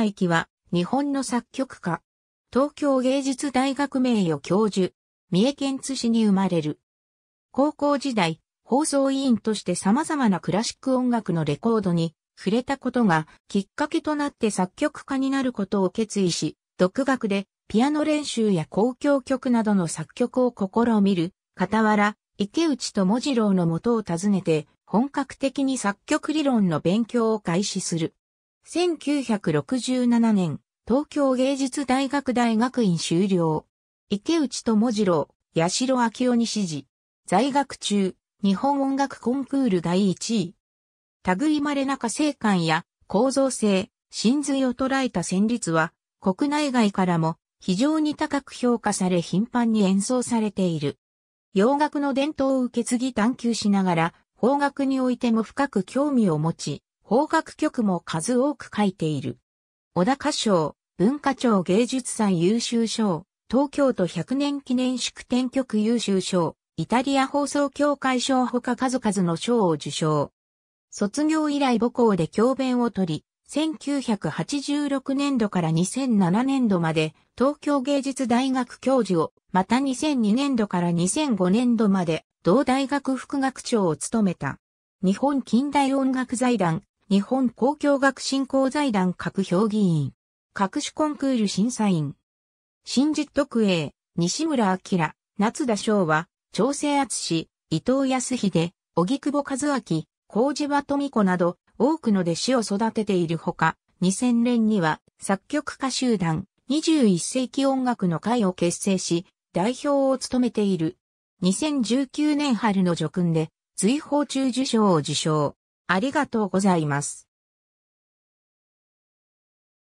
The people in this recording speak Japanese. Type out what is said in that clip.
大輝は、日本の作曲家。東京芸術大学名誉教授。三重県津市に生まれる。高校時代、放送委員として様々なクラシック音楽のレコードに触れたことがきっかけとなって作曲家になることを決意し、独学でピアノ練習や公共曲などの作曲を試みる、傍ら、池内と文次郎のもとを訪ねて、本格的に作曲理論の勉強を開始する。1967年、東京芸術大学大学院修了。池内智次郎、八代明夫に指示。在学中、日本音楽コンクール第一位。類まれな家政感や構造性、真髄を捉えた旋律は、国内外からも非常に高く評価され頻繁に演奏されている。洋楽の伝統を受け継ぎ探求しながら、邦楽においても深く興味を持ち、法学局も数多く書いている。小田歌文化庁芸術祭優秀賞、東京都100年記念祝典局優秀賞、イタリア放送協会賞ほか数々の賞を受賞。卒業以来母校で教鞭を取り、1986年度から2007年度まで東京芸術大学教授を、また2002年度から2005年度まで同大学副学長を務めた。日本近代音楽財団日本公共学振興財団各評議員、各種コンクール審査員。新実特営、西村明、夏田翔は、調整厚氏、伊藤康秀、久保和明、小事場富子など、多くの弟子を育てているほか、2000年には、作曲家集団、21世紀音楽の会を結成し、代表を務めている。2019年春の叙勲で、追放中受賞を受賞。ありがとうございます。